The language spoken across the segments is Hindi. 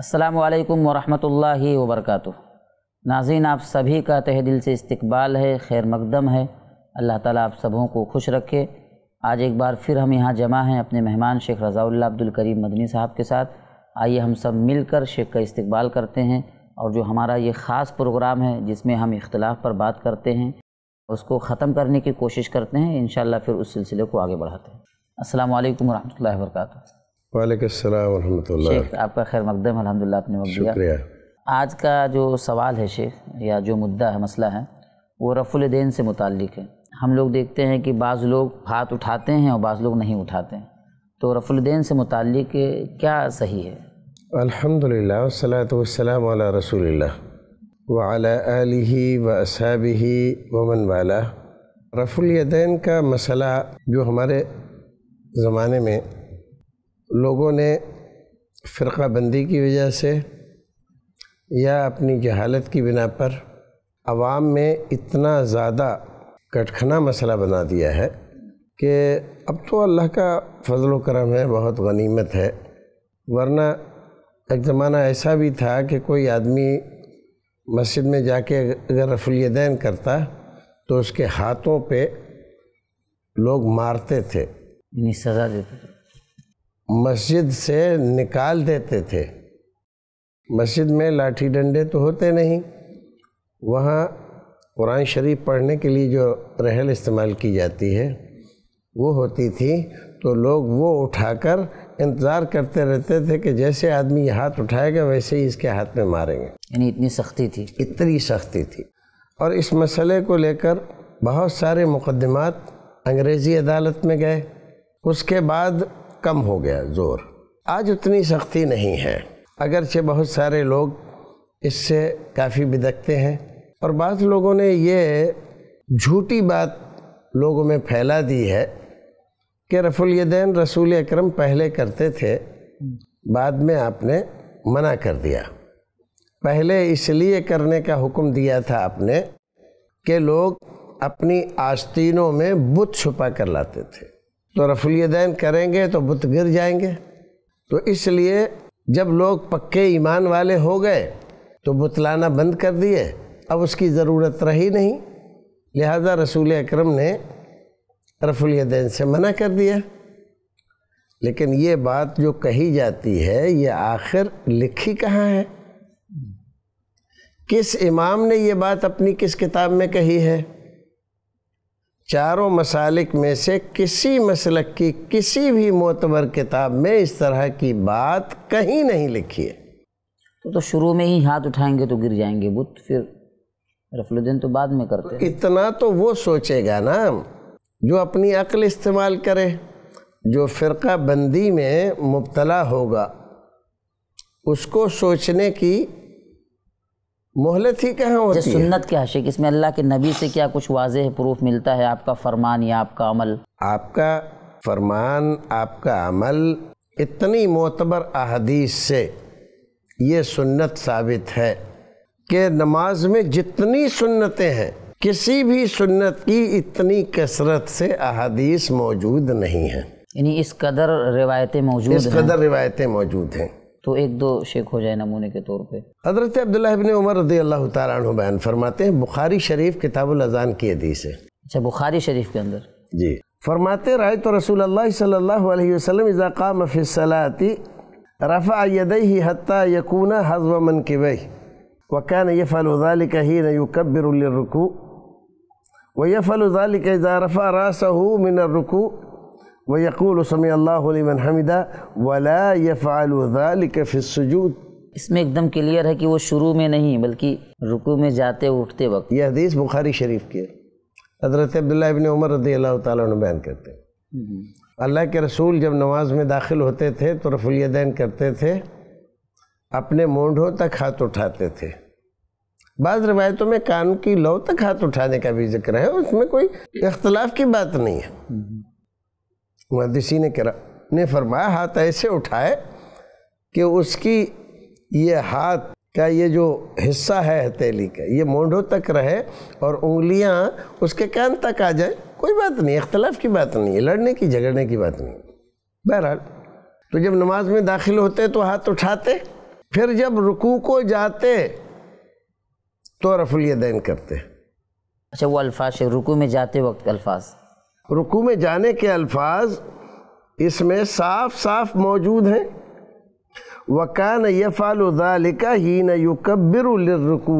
अस्सलाम वालेकुम वरहमतुल्लाहि वबरकatuh नाजीन आप सभी का तह दिल से इस्तकबाल है खैर मकदम है अल्लाह ताला आप सबों को खुश रखे आज एक बार फिर हम यहाँ जमा हैं अपने मेहमान शेख रज़ाउल्ला अब्दुल करीम मदनी साहब के साथ आइए हम सब मिलकर शेख का इस्तकबाल करते हैं और जो हमारा ये ख़ास प्रोग्राम है जिसमें हम इख्तलाफ पर बात करते हैं उसको ख़त्म करने की कोशिश करते हैं इन फिर उस सिलसिले को आगे बढ़ाते हैं असल वरहमल वर्का वालेक शेख आपका खैर मकदम अलहमदिल्ला आपने वक्त दिया आज का जो सवाल है शेख या जो मुद्दा है मसला है वो रफुल देन से मुतक़ है हम लोग देखते हैं कि बाज़ लोग हाथ उठाते हैं और बाज़ लोग नहीं उठाते हैं तो रफुल देन से मुतक़ क्या सही है अल्हम्दुलिल्लाह सलात वसलाम वाला रसूलुल्लाह वाला वमन वाला रफुल यदैन का मसला जो हमारे ज़माने में लोगों ने फ़िरका बंदी की वजह से या अपनी जहालत की बिना पर आवाम में इतना ज़्यादा कटखना मसला बना दिया है कि अब तो अल्लाह का फजल करम है बहुत गनीमत है वरना एक ज़माना ऐसा भी था कि कोई आदमी मस्जिद में जाके अगर रफुलदैन करता तो उसके हाथों पे लोग मारते थे सज़ा देते थे मस्जिद से निकाल देते थे मस्जिद में लाठी डंडे तो होते नहीं वहाँ कुरान शरीफ पढ़ने के लिए जो रहल इस्तेमाल की जाती है वो होती थी तो लोग वो उठाकर इंतज़ार करते रहते थे कि जैसे आदमी ये हाथ उठाएगा वैसे ही इसके हाथ में मारेंगे यानी इतनी सख्ती थी इतनी सख्ती थी और इस मसले को लेकर बहुत सारे मुकदमात अंग्रेज़ी अदालत में गए उसके बाद कम हो गया ज़ोर आज उतनी सख्ती नहीं है अगरचे बहुत सारे लोग इससे काफ़ी बिदकते हैं और बात लोगों ने ये झूठी बात लोगों में फैला दी है कि रफुल यदैन रसूल अकरम पहले करते थे बाद में आपने मना कर दिया पहले इसलिए करने का हुक्म दिया था आपने कि लोग अपनी आस्तीनों में बुत छुपा कर लाते थे तो रफुलदैन करेंगे तो बुत गिर जाएंगे तो इसलिए जब लोग पक्के ईमान वाले हो गए तो बुतलाना बंद कर दिए अब उसकी ज़रूरत रही नहीं लिहाजा रसूल अक्रम ने रफुलदैन से मना कर दिया लेकिन ये बात जो कही जाती है ये आखिर लिखी कहाँ है किस इमाम ने ये बात अपनी किस किताब में कही है चारों मसालिक में से किसी मसलक की किसी भी मोतबर किताब में इस तरह की बात कहीं नहीं लिखी है तो, तो शुरू में ही हाथ उठाएंगे तो गिर जाएंगे बुत फिर रफलुद्दीन तो बाद में करते हैं। इतना तो वो सोचेगा ना जो अपनी अक्ल इस्तेमाल करे जो फ़िरका बंदी में मुबतला होगा उसको सोचने की मोहलत ही कहाँ होती है सुन्नत के आशिक इसमें अल्लाह के नबी से क्या कुछ वाज प्रूफ मिलता है आपका फरमान या आपका अमल आपका फरमान आपका अमल इतनी मोतबर अहदीस से ये सुन्नत साबित है कि नमाज में जितनी सुन्नतें हैं किसी भी सुन्नत की इतनी कसरत से अहदीस मौजूद नहीं है यानी इस कदर रिवायतें मौजूद इस कदर रिवायतें मौजूद हैं तो एक दो शेख हो जाए नमूने के तौर पर हजरत अब्दुल्ला इबन उमर रदी अल्लाह तु बयान फरमाते हैं बुखारी शरीफ किताबुल अजान की हदीस है अच्छा बुखारी शरीफ के अंदर जी फरमाते राय तो रसूल अल्लाह सल्लल्लाहु अलैहि वसल्लम इज़ाक़ा मफ़िसलाती रफ़ा यदई हत्ता यकून हजव मन के वही वकान यफ़ल ही नकबरकू व यफ़ल रफ़ा रसहू मिन रुकू व यकूल समय अल्लाहमन हमिदा वला यफ़ालफ़िसजूद इसमें एकदम क्लियर है कि वो शुरू में नहीं बल्कि रुकू में जाते उठते वक्त यह हदीस बुखारी शरीफ की हज़रत अब्दुल्ला इबन उमर रदी अल्लाह तैन बयान करते हैं अल्लाह के रसूल जब नमाज में दाखिल होते थे तो रफुलदैन करते थे अपने मोंढों तक हाथ उठाते थे बाद रवायतों में कान की लौ तक हाथ उठाने का भी जिक्र है उसमें कोई इख्तलाफ की बात नहीं है मदसी ने करा ने फरमाया हाथ ऐसे उठाए कि उसकी ये हाथ का ये जो हिस्सा है हथेली का ये मोंढों तक रहे और उंगलियां उसके कान तक आ जाए कोई बात नहीं इख्तलाफ की बात नहीं है लड़ने की झगड़ने की बात नहीं बहरहाल तो जब नमाज में दाखिल होते तो हाथ उठाते फिर जब रुकू को जाते तो रफुल दैन करते अच्छा वो अल्फाज रुकू में जाते वक्त अल्फाज रुकू में जाने के अल्फाज इसमें साफ साफ मौजूद हैं वकान यफ़ालदालिका ही न रुकू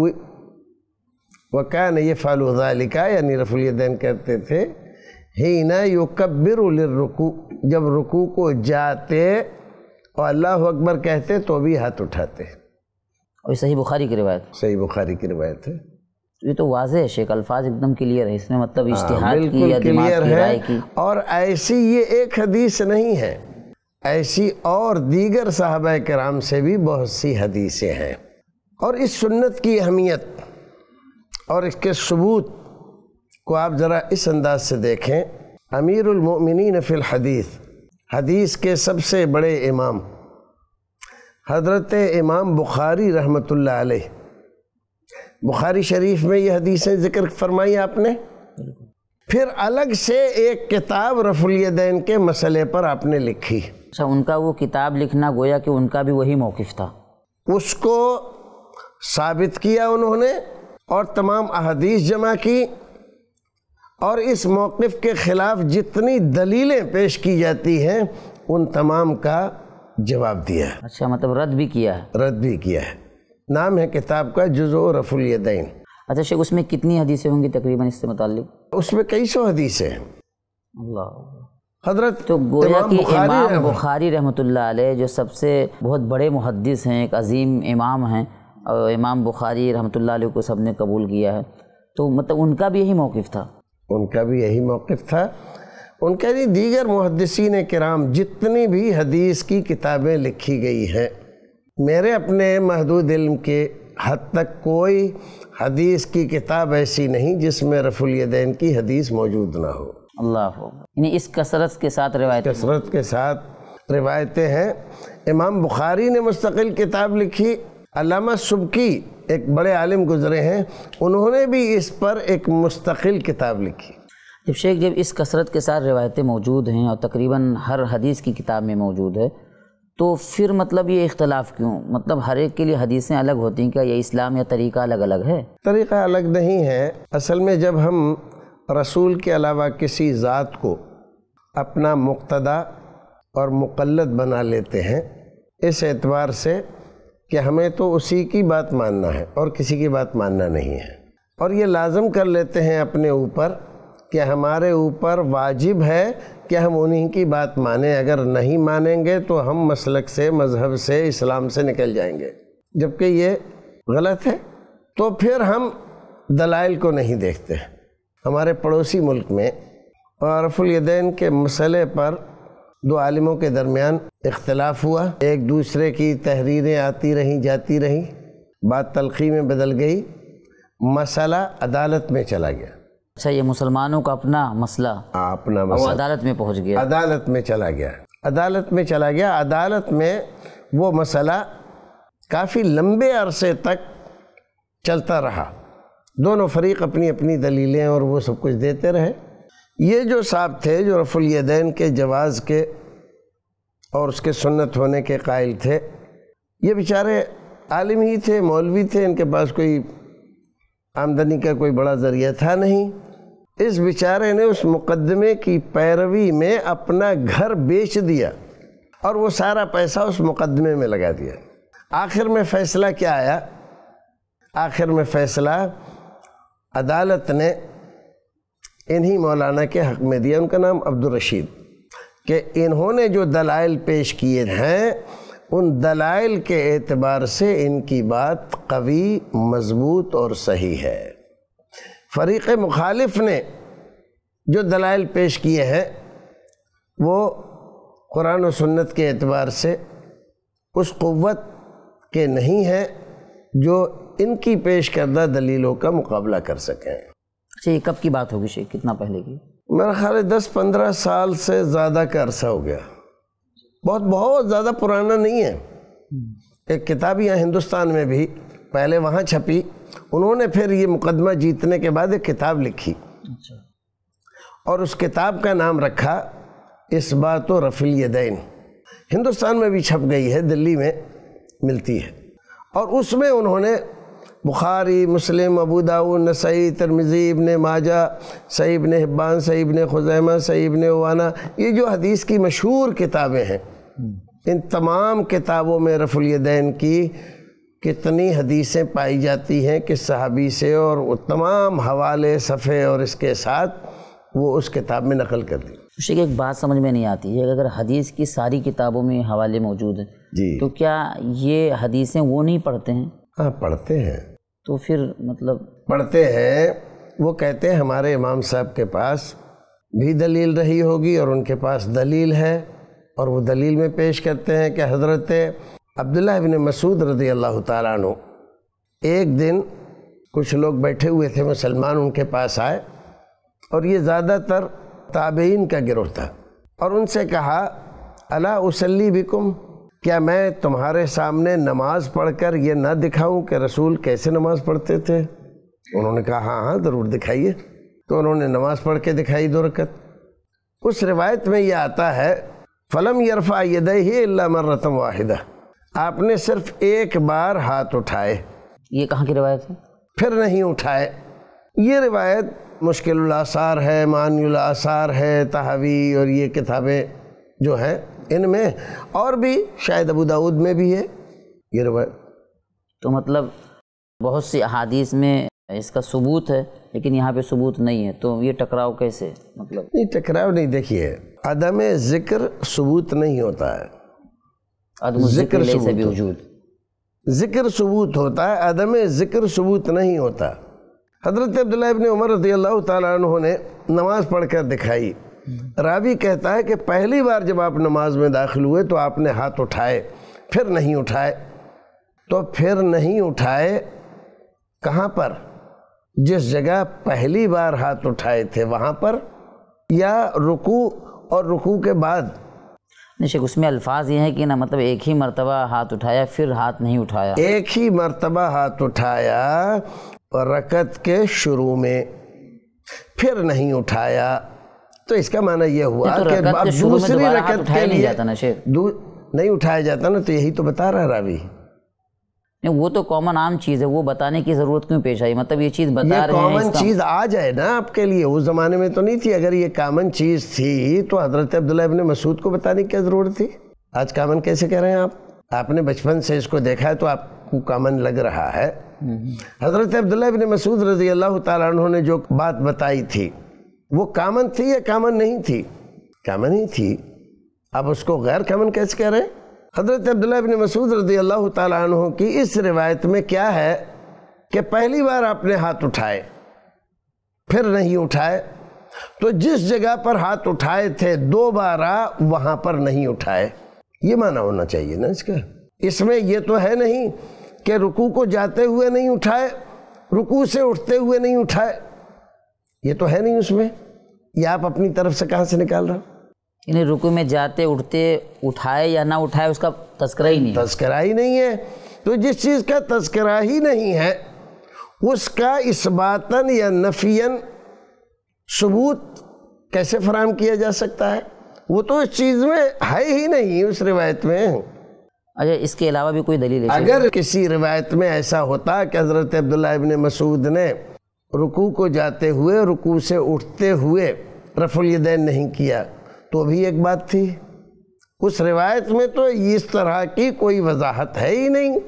वकान यफ़ालदालिका यानी रफुलदैन करते थे ही न रुकू जब रुकू को जाते और अल्लाह अकबर कहते तो भी हाथ उठाते और सही बुखारी की रिवायत सही बुखारी की रिवायत है ये तो वाज है शेख अल्फाज एकदम क्लियर है इसमें मतलब हाँ, इश्तिहार की या दिमाग की राय की और ऐसी ये एक हदीस नहीं है ऐसी और दीगर साहब कराम से भी बहुत सी हदीसें हैं और इस सुन्नत की अहमियत और इसके सबूत को आप ज़रा इस अंदाज से देखें अमीरमिन फ़िल हदीस हदीस के सबसे बड़े इमाम हजरत इमाम बुखारी रहमतुल्लाह अलैह बुखारी शरीफ में ये हदीसें जिक्र फरमाई आपने फिर अलग से एक किताब रफुलयदैन के मसले पर आपने लिखी अच्छा उनका वो किताब लिखना गोया कि उनका भी वही मौक़ था उसको साबित किया उन्होंने और तमाम अहदीस जमा की और इस मौक़ के ख़िलाफ़ जितनी दलीलें पेश की जाती हैं उन तमाम का जवाब दिया अच्छा मतलब रद्द भी किया है रद्द भी किया है नाम है किताब का जुजो रफुल यदैन अच्छा शेख उसमें कितनी हदीसें होंगी तकरीबन इससे मतलब उसमें कई सौ हदीसें हैं अल्लाह हजरत तो गोया कि इमाम बुखारी रहमतुल्लाह जो सबसे बहुत बड़े मुहदस हैं एक अजीम इमाम हैं और इमाम बुखारी रहमतुल्लाह को सब ने कबूल किया है तो मतलब उनका भी यही मौक़ था उनका भी यही मौक़ था उनके लिए दीगर मुहदसिन कराम जितनी भी हदीस की किताबें लिखी गई हैं मेरे अपने महदूद इल्म के हद तक कोई हदीस की किताब ऐसी नहीं जिसमें रफुलयदैन की हदीस मौजूद ना हो अल्लाह यानी इस कसरत के साथ रिवायत कसरत के साथ रिवायतें हैं इमाम बुखारी ने मुस्तकिल किताब लिखी अलामा सुबकी एक बड़े आलिम गुजरे हैं उन्होंने भी इस पर एक मुस्तकिल किताब लिखी जब शेख जब इस कसरत के साथ रिवायतें मौजूद हैं और तकरीबन हर हदीस की किताब में मौजूद है तो फिर मतलब ये इख्तलाफ क्यों मतलब हर एक के लिए हदीसें अलग होती हैं क्या ये इस्लाम या तरीका अलग अलग है तरीका अलग नहीं है असल में जब हम रसूल के अलावा किसी ज़ात को अपना मुक्तदा और मुकलद बना लेते हैं इस एतबार से कि हमें तो उसी की बात मानना है और किसी की बात मानना नहीं है और ये लाजम कर लेते हैं अपने ऊपर कि हमारे ऊपर वाजिब है कि हम उन्हीं की बात माने अगर नहीं मानेंगे तो हम मसलक से मज़हब से इस्लाम से निकल जाएंगे जबकि ये गलत है तो फिर हम दलाइल को नहीं देखते हमारे पड़ोसी मुल्क में औरफुलदैन के मसले पर दो आलिमों के दरमियान इख्तलाफ हुआ एक दूसरे की तहरीरें आती रहीं जाती रहीं बात तलखी में बदल गई मसला अदालत में चला गया अच्छा ये मुसलमानों का अपना मसला हाँ, अपना मसला वो अदालत में पहुंच गया अदालत में चला गया अदालत में चला गया अदालत में वो मसला काफ़ी लंबे अरसे तक चलता रहा दोनों फरीक अपनी अपनी दलीलें और वो सब कुछ देते रहे ये जो साहब थे जो रफुलयदैन के जवाज़ के और उसके सुन्नत होने के कायल थे ये बेचारे आलिम ही थे मौलवी थे इनके पास कोई आमदनी का कोई बड़ा ज़रिया था नहीं इस बेचारे ने उस मुकदमे की पैरवी में अपना घर बेच दिया और वो सारा पैसा उस मुकदमे में लगा दिया आखिर में फैसला क्या आया आखिर में फैसला अदालत ने इन्हीं मौलाना के हक में दिया उनका नाम अब्दुल रशीद कि इन्होंने जो दलाइल पेश किए हैं उन दलाइल के एतबार से इनकी बात कवी मज़बूत और सही है फ़रीक़ मुखालिफ ने जो दलाइल पेश किए हैं वो कुरान और सुन्नत के एतबार से उस क़वत के नहीं है जो इनकी पेश करदा दलीलों का मुकाबला कर सकें अच्छा कब की बात होगी शेख कितना पहले की मेरा ख्याल है दस पंद्रह साल से ज़्यादा का अरसा हो गया बहुत बहुत ज़्यादा पुराना नहीं है एक किताब यहाँ हिंदुस्तान में भी पहले वहाँ छपी उन्होंने फिर ये मुकदमा जीतने के बाद एक किताब लिखी अच्छा। और उस किताब का नाम रखा इस बार तो रफ़ील यदैन हिंदुस्तान में भी छप गई है दिल्ली में मिलती है और उसमें उन्होंने बुखारी मुस्लिम अबू दाऊद नसई तरमिज़ी इबन माजा सई इबन हिब्बान सई इबन खुजैमा सई इबन वाना ये जो हदीस की मशहूर किताबें हैं हम्म। इन तमाम किताबों में रफ़ुलदैन की कितनी हदीसें पाई जाती हैं कि सहाबी से और वो तमाम हवाले सफ़े और इसके साथ वो उस किताब में नकल कर दी उसे एक बात समझ में नहीं आती है अगर हदीस की सारी किताबों में हवाले मौजूद हैं जी तो क्या ये हदीसें वो नहीं पढ़ते हैं हाँ पढ़ते हैं तो फिर मतलब पढ़ते हैं वो कहते हैं हमारे इमाम साहब के पास भी दलील रही होगी और उनके पास दलील है और वो दलील में पेश करते हैं कि हजरत अब्दुल्ला इबन मसूद रदी अल्लाह तु एक दिन कुछ लोग बैठे हुए थे मुसलमान उनके पास आए और ये ज़्यादातर ताबेइन का गिरोह था और उनसे कहा अला उसली बिकुम क्या मैं तुम्हारे सामने नमाज पढ़ कर ये ना दिखाऊँ कि रसूल कैसे नमाज पढ़ते थे उन्होंने कहा हाँ हाँ ज़रूर दिखाइए तो उन्होंने नमाज पढ़ के दिखाई दो रकत उस रिवायत में यह आता है फ़लम यरफ़ा यद ही मर्रतम वाहिदा आपने सिर्फ एक बार हाथ उठाए ये कहाँ की रिवायत है फिर नहीं उठाए ये रिवायत मुश्किल आसार है मानुल आसार है तहावी और ये किताबें जो हैं इनमें और भी शायद अबू दाऊद में भी है ये रिवायत तो मतलब बहुत सी अहादीस में इसका सबूत है लेकिन यहाँ पे सबूत नहीं है तो ये टकराव कैसे मतलब नहीं टकराव नहीं देखिए अदम ज़िक्र सबूत नहीं होता है जिक्र से भी वजूद जिक्र सबूत होता है अदम जिक्र सबूत नहीं होता हजरत अब्दुल्ला इबन उमर रजी अल्लाह तु ने नमाज़ पढ़कर दिखाई रावी कहता है कि पहली बार जब आप नमाज में दाखिल हुए तो आपने हाथ उठाए फिर नहीं उठाए तो फिर नहीं उठाए कहाँ पर जिस जगह पहली बार हाथ उठाए थे वहाँ पर या रुकू और रुकू के बाद शेख उसमें अल्फाज ये हैं कि ना मतलब एक ही मरतबा हाथ उठाया फिर हाथ नहीं उठाया एक ही मरतबा हाथ उठाया रकत के शुरू में फिर नहीं उठाया तो इसका माना यह हुआ तो कि अब दूसरी रकत के लिए नहीं, नहीं उठाया जाता ना तो यही तो बता रहा रावी नहीं वो तो कॉमन आम चीज है वो बताने की जरूरत क्यों पेश आई मतलब ये चीज बता रहे हैं कॉमन चीज आ जाए ना आपके लिए उस जमाने में तो नहीं थी अगर ये कॉमन चीज थी तो हजरत अब्दुल्ला इब्ने मसूद को बताने की क्या जरूरत थी आज कॉमन कैसे कह रहे हैं आप आपने बचपन से इसको देखा है तो आपको कॉमन लग रहा है हजरत अब्दुल्ला इब्ने मसूद रजी अल्लाह तु ने जो बात बताई थी वो कामन थी या कॉमन नहीं थी कामन ही थी अब उसको गैर कामन कैसे कह रहे हैं हज़रत अब्दुल्ला बिन मसूद रदी अल्लाह तु की इस रिवायत में क्या है कि पहली बार आपने हाथ उठाए फिर नहीं उठाए तो जिस जगह पर हाथ उठाए थे दो बारा वहाँ पर नहीं उठाए ये माना होना चाहिए ना इसका इसमें ये तो है नहीं कि रुकू को जाते हुए नहीं उठाए रुकू से उठते हुए नहीं उठाए ये तो है नहीं उसमें ये आप अपनी तरफ से कहाँ से निकाल रहे हो इन्हें रुकू में जाते उठते उठाए या ना उठाए उसका तस्करा ही नहीं तस्करा ही नहीं है तो जिस चीज़ का तस्करा ही नहीं है उसका बातन या नफियन सबूत कैसे फराम किया जा सकता है वो तो इस चीज़ में है ही नहीं उस रिवायत में अच्छा इसके अलावा भी कोई दलील अगर किसी रिवायत में ऐसा होता कि हज़रत अब्दुल्ला इबन मसूद ने रुकू को जाते हुए रुकू से उठते हुए रफुलदैन नहीं किया तो भी एक बात थी उस रिवायत में तो इस तरह की कोई वजाहत है ही नहीं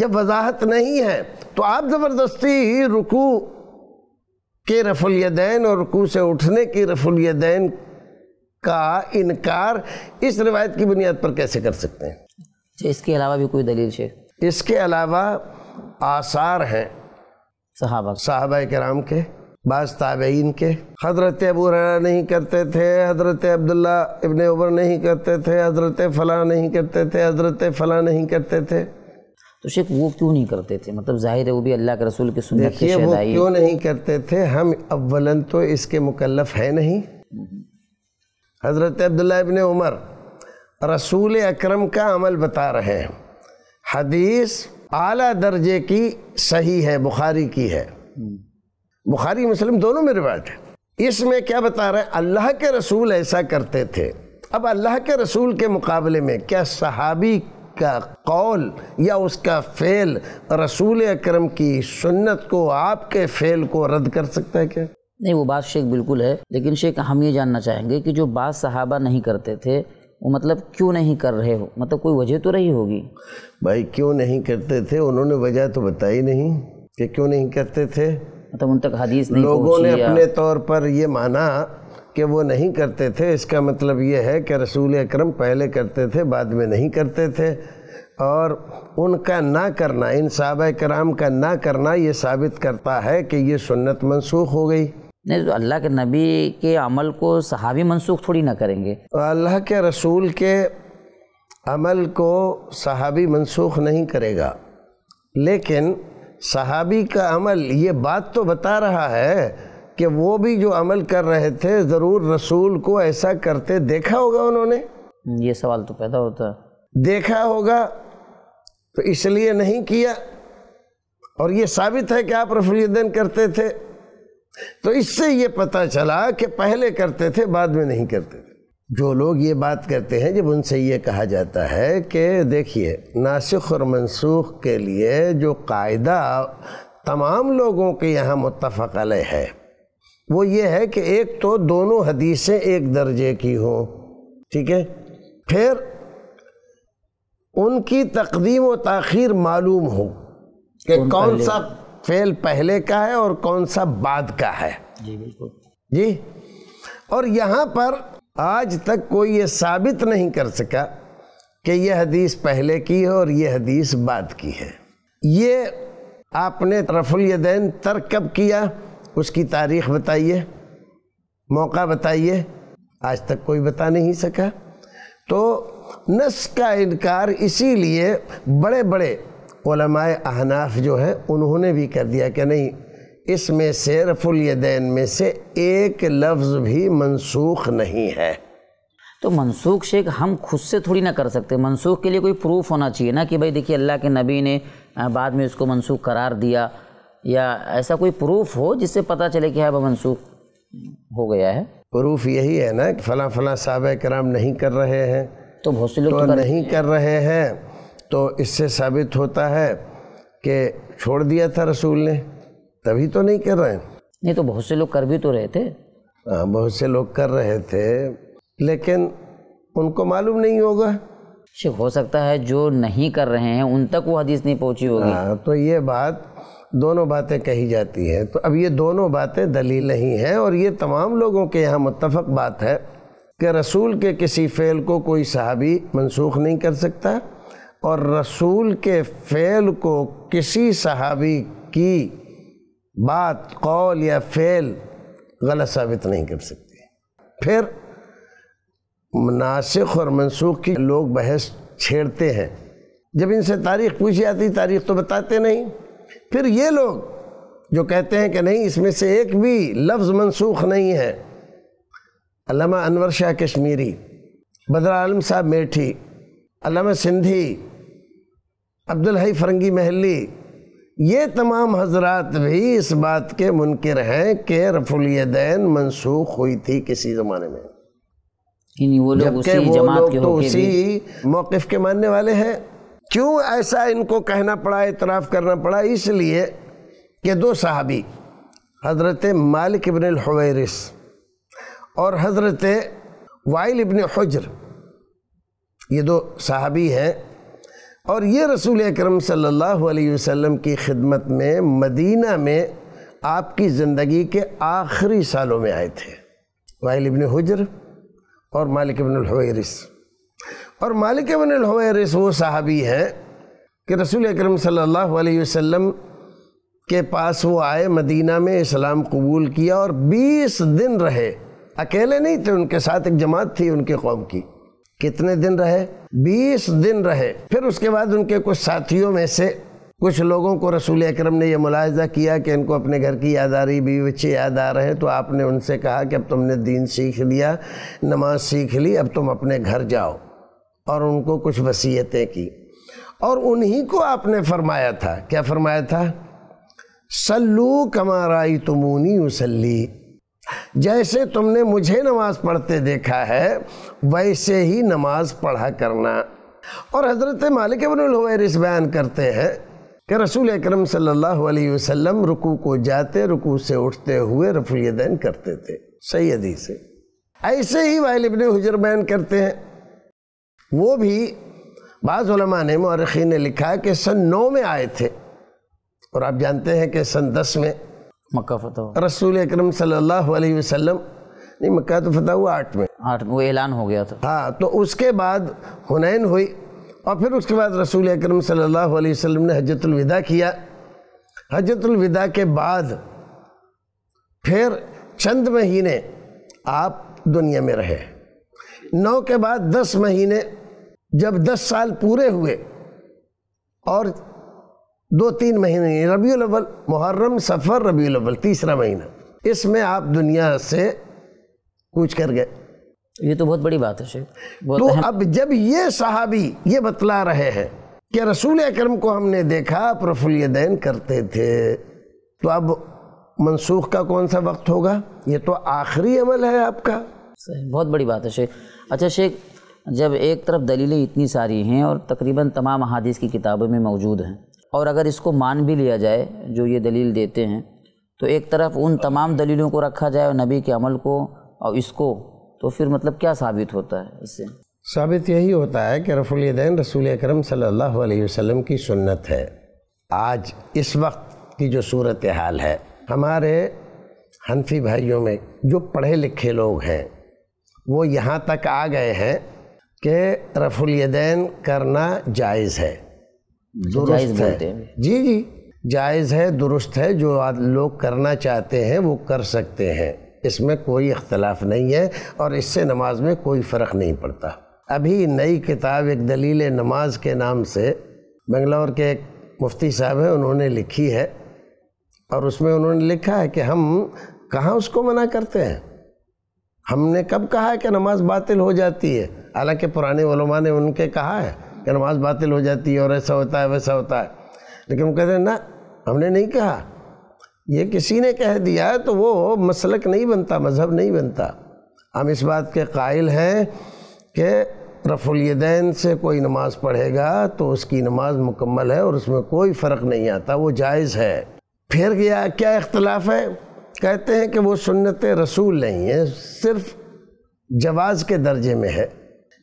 जब वजाहत नहीं है तो आप ज़बरदस्ती रुकू के रफुलयदैन और रुकू से उठने की रफुलयदैन का इनकार इस रिवायत की बुनियाद पर कैसे कर सकते हैं इसके अलावा भी कोई दलील है इसके अलावा आसार हैं सहाबा साहबा कराम के बास ताबेन के हज़रत अबू नहीं करते थे हज़रत अब्दुल्ला इबन उबर नहीं करते थे हज़रत फ़लाँ नहीं करते थे हज़रत फ़लाँ नहीं करते थे तो शेख वो क्यों नहीं करते थे मतलब जाहिर है वो भी अल्लाह के रसूल के सुनने देखिए वो क्यों नहीं करते थे हम अवला तो इसके मुकलफ है नहीं हज़रत अब्दुल्ला इबन उमर रसूल अक्रम का अमल बता रहे हैं हदीस आला दर्जे की सही है बुखारी की है बुखारी मुस्लिम दोनों में रिवायत है इसमें क्या बता रहे हैं अल्लाह के रसूल ऐसा करते थे अब अल्लाह के रसूल के मुकाबले में क्या सहाबी का कौल या उसका फ़ेल रसूल अक्रम की सुन्नत को आपके फ़ेल को रद्द कर सकता है क्या नहीं वो बात शेख बिल्कुल है लेकिन शेख हम ये जानना चाहेंगे कि जो बात सहाबा नहीं करते थे वो मतलब क्यों नहीं कर रहे हो मतलब कोई वजह तो रही होगी भाई क्यों नहीं करते थे उन्होंने वजह तो बताई नहीं कि क्यों नहीं करते थे मतलब उन तक हदीस नहीं लोगों ने अपने तौर पर ये माना कि वो नहीं करते थे इसका मतलब ये है कि रसूल अक्रम पहले करते थे बाद में नहीं करते थे और उनका ना करना इन साहब कराम का ना करना ये साबित करता है कि ये सुन्नत मनसूख हो गई नहीं तो अल्लाह के नबी के अमल को सहावी मनसूख थोड़ी ना करेंगे अल्लाह के रसूल के अमल को सहावी मनसूख नहीं करेगा लेकिन सहाबी का अमल ये बात तो बता रहा है कि वो भी जो अमल कर रहे थे ज़रूर रसूल को ऐसा करते देखा होगा उन्होंने ये सवाल तो पैदा होता है देखा होगा तो इसलिए नहीं किया और ये साबित है कि आप रफलीदन करते थे तो इससे ये पता चला कि पहले करते थे बाद में नहीं करते जो लोग ये बात करते हैं जब उनसे ये कहा जाता है कि देखिए नासिक और मनसूख के लिए जो कायदा तमाम लोगों के यहाँ मुतफ़ अलह है वो ये है कि एक तो दोनों हदीसें एक दर्जे की हों ठीक है फिर उनकी तकदीम व तखिर मालूम हो कि कौन, कौन सा फेल पहले का है और कौन सा बाद का है जी बिल्कुल जी और यहाँ पर आज तक कोई ये साबित नहीं कर सका कि यह हदीस पहले की है और यह हदीस बाद की है ये आपने रफुलयदैन तर्क कब किया उसकी तारीख बताइए मौका बताइए आज तक कोई बता नहीं सका तो नस का इनकार इसीलिए बड़े बड़े अहनाफ जो है उन्होंने भी कर दिया कि नहीं इसमें से रफुल यदैन में से एक लफ्ज़ भी मनसूख नहीं है तो मनसूख शेख हम खुद से थोड़ी ना कर सकते मनसूख के लिए कोई प्रूफ होना चाहिए ना कि भाई देखिए अल्लाह के नबी ने बाद में उसको मनसूख करार दिया या ऐसा कोई प्रूफ हो जिससे पता चले कि हाँ मनसूख हो गया है प्रूफ यही है ना कि फला फला साब कराम नहीं कर रहे हैं तो बहुत से लोग तो नहीं कर रहे हैं तो इससे साबित होता है कि छोड़ दिया था रसूल ने तभी तो नहीं कर रहे हैं नहीं तो बहुत से लोग कर भी तो रहे थे हाँ बहुत से लोग कर रहे थे लेकिन उनको मालूम नहीं होगा शेख हो सकता है जो नहीं कर रहे हैं उन तक वो हदीस नहीं पहुंची होगी हाँ तो ये बात दोनों बातें कही जाती हैं तो अब ये दोनों बातें दलील नहीं हैं और ये तमाम लोगों के यहाँ मुतफ़ बात है कि रसूल के किसी फ़ेल को कोई सहाबी मनसूख नहीं कर सकता और रसूल के फ़ेल को किसी सहाबी की बात कौल या फेल गलत साबित नहीं कर सकती फिर मनासिक और मनसूख की लोग बहस छेड़ते हैं जब इनसे तारीख पूछी जाती तारीख तो बताते नहीं फिर ये लोग जो कहते हैं कि नहीं इसमें से एक भी लफ्ज़ मनसूख नहीं है अलामा अनवर शाह कश्मीरी बदरा आलम साहब मेठी अलामा सिंधी अब्दुल हई फरंगी महली ये तमाम हजरात भी इस बात के मुनकर हैं कि रफुलदैन मनसूख हुई थी किसी ज़माने में वो लोग उसी वो लोग के तो उसी मौक़ के मानने वाले हैं क्यों ऐसा इनको कहना पड़ा इतराफ़ करना पड़ा इसलिए कि दो साहबी हज़रत मालिक इबन हवैरस और हज़रत वाइल इबन हजर ये दो साहबी हैं और ये रसूल अक्रम सल्लल्लाहु की खिदमत में मदीना में आपकी ज़िंदगी के आखिरी सालों में आए थे वाहल इबन हजर और मालिक इबन और मालिक इबन हवैरिस वो साहबी हैं कि रसूल अक्रम सम के पास वो आए मदीना में इस्लाम कबूल किया और 20 दिन रहे अकेले नहीं थे उनके साथ एक जमात थी उनके कौम की कितने दिन रहे बीस दिन रहे फिर उसके बाद उनके कुछ साथियों में से कुछ लोगों को रसूल अक्रम ने यह मुलायजा किया कि इनको अपने घर की याद आ रही बी बच्चे याद आ रहे तो आपने उनसे कहा कि अब तुमने दीन सीख लिया नमाज सीख ली अब तुम अपने घर जाओ और उनको कुछ वसीयतें की और उन्हीं को आपने फरमाया था क्या फरमाया था सल्लू कमाराई तुमूनी उसली जैसे तुमने मुझे नमाज पढ़ते देखा है वैसे ही नमाज पढ़ा करना और हज़रत मालिक बनैरिस बयान करते हैं कि रसूल अकरम सल्लल्लाहु अलैहि वसल्लम रुकू को जाते रुकू से उठते हुए रफुलदैन करते थे सही से ऐसे ही वालिबन हजर बयान करते हैं वो भी बाज़ा ने मौरखी ने लिखा कि सन नौ में आए थे और आप जानते हैं कि सन दस में मक्का फतह हुआ रसूल अक्रम सल्लल्लाहु अलैहि वसल्लम नहीं मक्का तो फतह हुआ आठ में आठ में वो ऐलान हो गया था हाँ तो उसके बाद हुनैन हुई और फिर उसके बाद रसूल अक्रम सल्लल्लाहु अलैहि वसल्लम ने हजरतलविदा किया हजरतलविदा के बाद फिर चंद महीने आप दुनिया में रहे नौ के बाद दस महीने जब दस साल पूरे हुए और दो तीन महीने रबी अव्वल मुहर्रम सफ़र रबी अव्वल तीसरा महीना इसमें आप दुनिया से कूच कर गए ये तो बहुत बड़ी बात है शेख तो अब जब ये सहाबी ये बतला रहे हैं कि रसूल अक्रम को हमने देखा दैन करते थे तो अब मनसूख का कौन सा वक्त होगा ये तो आखिरी अमल है आपका बहुत बड़ी बात है शेख अच्छा शेख जब एक तरफ दलीलें इतनी सारी हैं और तकरीबन तमाम अहादीस की किताबों में मौजूद हैं और अगर इसको मान भी लिया जाए जो ये दलील देते हैं तो एक तरफ उन तमाम दलीलों को रखा जाए और नबी के अमल को और इसको तो फिर मतलब क्या साबित होता है इससे साबित यही होता है कि रफ़ुलदैन रसूल अक्रम सल्लल्लाहु वसल्लम की सुन्नत है आज इस वक्त की जो सूरत हाल है हमारे हनफी भाइयों में जो पढ़े लिखे लोग हैं वो यहाँ तक आ गए हैं कि रफ़ुलदैन करना जायज़ है जायज़ है जी जी जायज़ है दुरुस्त है जो लोग करना चाहते हैं वो कर सकते हैं इसमें कोई इख्तलाफ नहीं है और इससे नमाज में कोई फ़र्क नहीं पड़ता अभी नई किताब एक दलील नमाज के नाम से बंगलौर के एक मुफ्ती साहब हैं उन्होंने लिखी है और उसमें उन्होंने लिखा है कि हम कहाँ उसको मना करते हैं हमने कब कहा है कि नमाज बातिल हो जाती है हालांकि पुराने वलमा ने उनके कहा है कि नमाज बातिल हो जाती है और ऐसा होता है वैसा होता है लेकिन वो कहते हैं ना हमने नहीं कहा ये किसी ने कह दिया है तो वो मसलक नहीं बनता मज़हब नहीं बनता हम इस बात के कायल हैं कि रफ़ुलदैन से कोई नमाज़ पढ़ेगा तो उसकी नमाज मुकम्मल है और उसमें कोई फ़र्क नहीं आता वो जायज़ है फिर गया क्या इख्तलाफ है कहते हैं कि वो सुन्नत रसूल नहीं है सिर्फ जवाज़ के दर्जे में है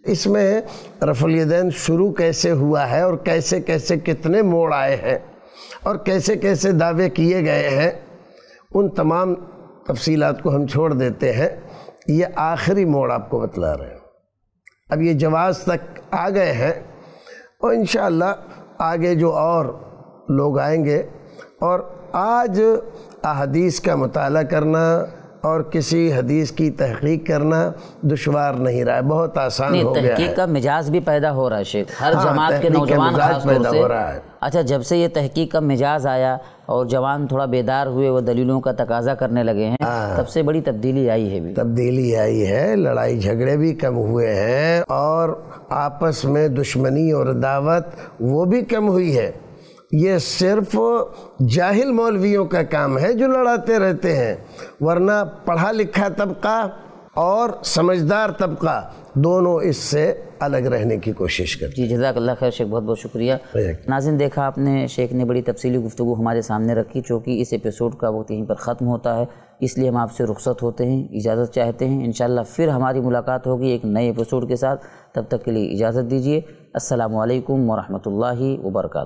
इसमें रफुलदैन शुरू कैसे हुआ है और कैसे कैसे कितने मोड़ आए हैं और कैसे कैसे दावे किए गए हैं उन तमाम तफसीलात को हम छोड़ देते हैं ये आखिरी मोड़ आपको बतला रहे हैं अब ये जवाज़ तक आ गए हैं और इन आगे जो और लोग आएंगे और आज अहदीस का मताल करना और किसी हदीस की तहकीक करना दुशवार नहीं रहा है बहुत आसान हो गया है का मिजाज भी पैदा हो रहा है शेख हर हाँ, जमात के नौजवान पैदा हो रहा है अच्छा जब से ये तहकीक का मिजाज आया और जवान थोड़ा बेदार हुए वो दलीलों का तकाजा करने लगे हैं हाँ। तब से बड़ी तब्दीली आई है भी तब्दीली आई है लड़ाई झगड़े भी कम हुए हैं और आपस में दुश्मनी और दावत वो भी कम हुई है ये सिर्फ जाहिल मौलवियों का काम है जो लड़ाते रहते हैं वरना पढ़ा लिखा तबका और समझदार तबका दोनों इससे अलग रहने की कोशिश करते जी जी जजाकल्ला खैर शेख बहुत बहुत शुक्रिया नाजिन देखा आपने शेख ने बड़ी तफसीली गुफ्तु हमारे सामने रखी चूँकि इस एपिसोड का वक्त यहीं पर ख़त्म होता है इसलिए हम आपसे रुख्सत होते हैं इजाज़त चाहते हैं इन फिर हमारी मुलाकात होगी एक नए एपिसोड के साथ तब तक के लिए इजाज़त दीजिए असलकम वरहमल वर्का